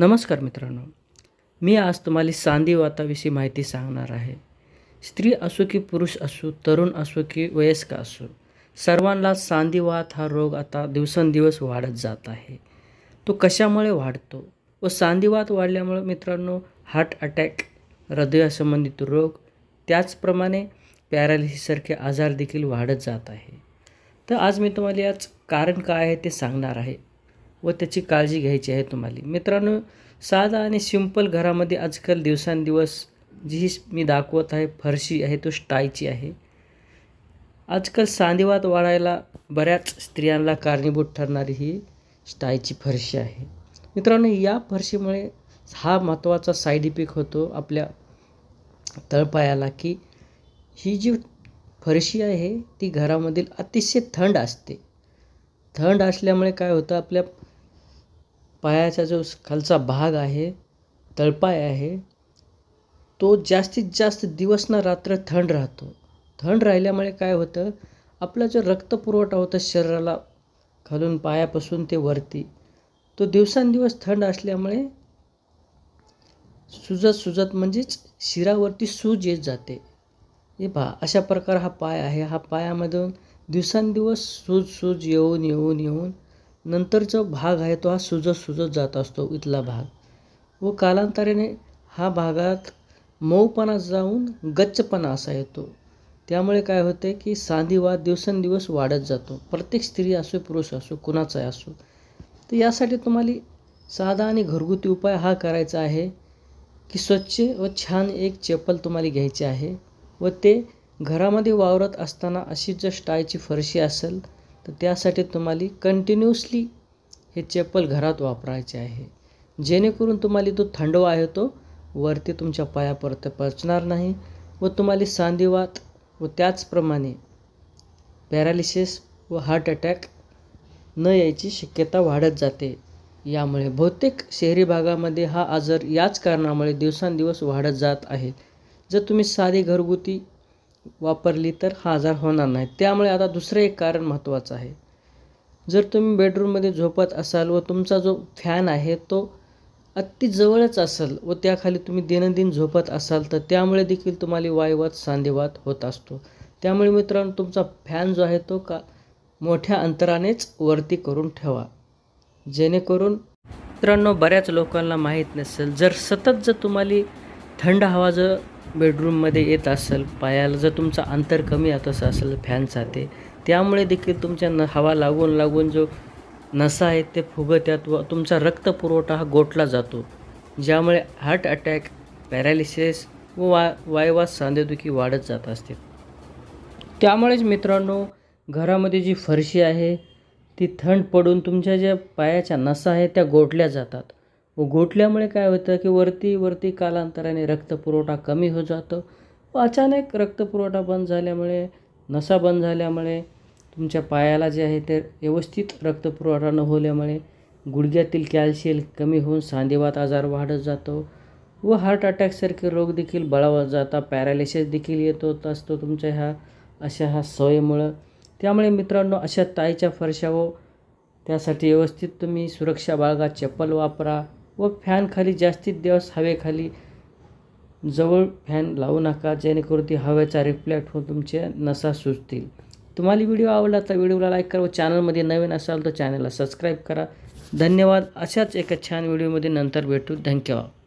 नमस्कार मित्रांनो मी आज तुम्हाला सांधिवाताविषयी माहिती सांगणार आहे स्त्री असो की पुरुष असो तरुण असो की वयस्क असो सर्वांना सांधिवात हा रोग आता दिवसेंदिवस वाढत जात आहे तो कशामुळे वाढतो व सांधिवात वाढल्यामुळे मित्रांनो हार्ट अटॅक हृदयासंबंधित रोग त्याचप्रमाणे पॅरालिसिससारखे आजार देखील वाढत जात आहे तर आज मी तुम्हाला याच कारण काय आहे ते सांगणार आहे व त्याची काळजी घ्यायची आहे तुम्हाला मित्रांनो साधा आणि सिंपल घरामध्ये आजकाल दिवसांदिवस जी मी दाखवत आहे फरशी आहे तो स्टायची आहे आजकाल सांधेवात वाढायला बऱ्याच स्त्रियांना कारणीभूत ठरणारी ही स्टायची फरशी आहे मित्रांनो या फरशीमुळे हा महत्त्वाचा साईड इफेक्ट होतो आपल्या तळपायाला की ही जी फरशी आहे ती घरामधील अतिशय थंड असते थंड असल्यामुळे काय होतं आपल्या पायाचा जो खालचा भाग आहे तळपाय आहे तो जास्तीत जास्त दिवस ना रात्र थंड राहतो थंड राहिल्यामुळे काय होतं आपला जो रक्तपुरवठा होता शरीराला खालून पायापासून ते वरती तो दिवसांदिवस थंड असल्यामुळे सुजत सुजत म्हणजेच शिरावरती सूज येत जाते हे पहा अशा प्रकार हा पाय आहे हा पायामधून दिवसांदिवस सूज सूज येऊन येऊन येऊन नंतरचा भाग आहे तो हा सुजत सुजत जात असतो इथला भाग व कालांतराने हा भागात मऊपणा जाऊन गच्चपणा असा येतो त्यामुळे काय होते की वाद दिवसेंदिवस वाढत जातो प्रत्येक स्त्री असो पुरुष असो कुणाचाही असो तर यासाठी तुम्हाला साधा आणि घरगुती उपाय हा करायचा आहे की स्वच्छ व छान एक चप्पल तुम्हाला घ्यायची आहे व ते घरामध्ये वावरत असताना अशी जर स्टायची फरशी असेल तर त्यासाठी तुम्हाला कंटिन्युअसली हे चप्पल घरात वापरायचे आहे जेणेकरून तुम्हाला तो थंडवा आहे तो वरती तुमच्या पायापर्यंत पचणार नाही व तुम्हाला सांधिवात व त्याचप्रमाणे पॅरालिसिस व हार्ट अटॅक न यायची शक्यता वाढत जाते यामुळे बहुतेक शहरी भागामध्ये हा आजार याच कारणामुळे दिवसांदिवस वाढत जात आहे जर तुम्ही साधी घरगुती वापरली तर हा आजार होणार नाही त्यामुळे आता दुसरं एक कारण महत्त्वाचं आहे जर तुम्ही बेडरूममध्ये झोपत असाल व तुमचा जो फॅन आहे तो अति जवळच असेल व त्याखाली तुम्ही दैनंदिन झोपत असाल तर त्यामुळे देखील तुम्हाला वायवात सांधेवाद होत असतो त्यामुळे मित्रांनो तुमचा फॅन जो आहे तो का मोठ्या अंतरानेच वरती करून ठेवा जेणेकरून मित्रांनो बऱ्याच लोकांना माहीत नसेल जर सतत जर तुम्हाला थंड हवा जर बेडरूममध्ये येत असेल पायाला जर तुमचं अंतर कमी होत असेल फॅन ते त्यामुळे देखील तुमच्या न हवा लागून लागून जो नसा आहे ते आहेत व तुमचा रक्तपुरवठा हा गोठला जातो ज्यामुळे हार्ट अटॅक पॅरालिसिस व वा वायवास सांधेदुखी वाढत जात असते त्यामुळेच मित्रांनो घरामध्ये जी फरशी आहे ती थंड पडून तुमच्या ज्या पायाच्या नसा आहेत त्या गोठल्या जातात व गोठल्यामुळे काय होतं की वरती वरती कालांतराने रक्तपुरवठा कमी हो जातो व अचानक रक्तपुरवठा बंद झाल्यामुळे नसा बंद झाल्यामुळे तुमच्या पायाला जे आहे ते व्यवस्थित रक्तपुरवठा न होल्यामुळे गुडघ्यातील कॅल्शियम कमी होऊन सांधेवात आजार वाढत जातो व हार्ट अटॅकसारखे रोग देखील बळावत जातात पॅरालिसिस देखील येतो होत असतो तुमच्या ह्या अशा ह्या सोयीमुळं त्यामुळे मित्रांनो अशा ताईच्या फरशा व त्यासाठी व्यवस्थित तुम्ही सुरक्षा बाळगा चप्पल वापरा व फॅनखाली जास्तीत दिवस हवेखाली जवळ फॅन लावू नका जेणेकरून ती हव्याचा रिफ्लेक्ट होऊन तुमच्या नसा सुचतील तुम्हाला व्हिडिओ आवडला तर व्हिडिओला लाईक करा व चॅनलमध्ये नवीन असाल तर चॅनलला सबस्क्राईब करा धन्यवाद अशाच एका छान व्हिडिओमध्ये नंतर भेटू धन्यवाद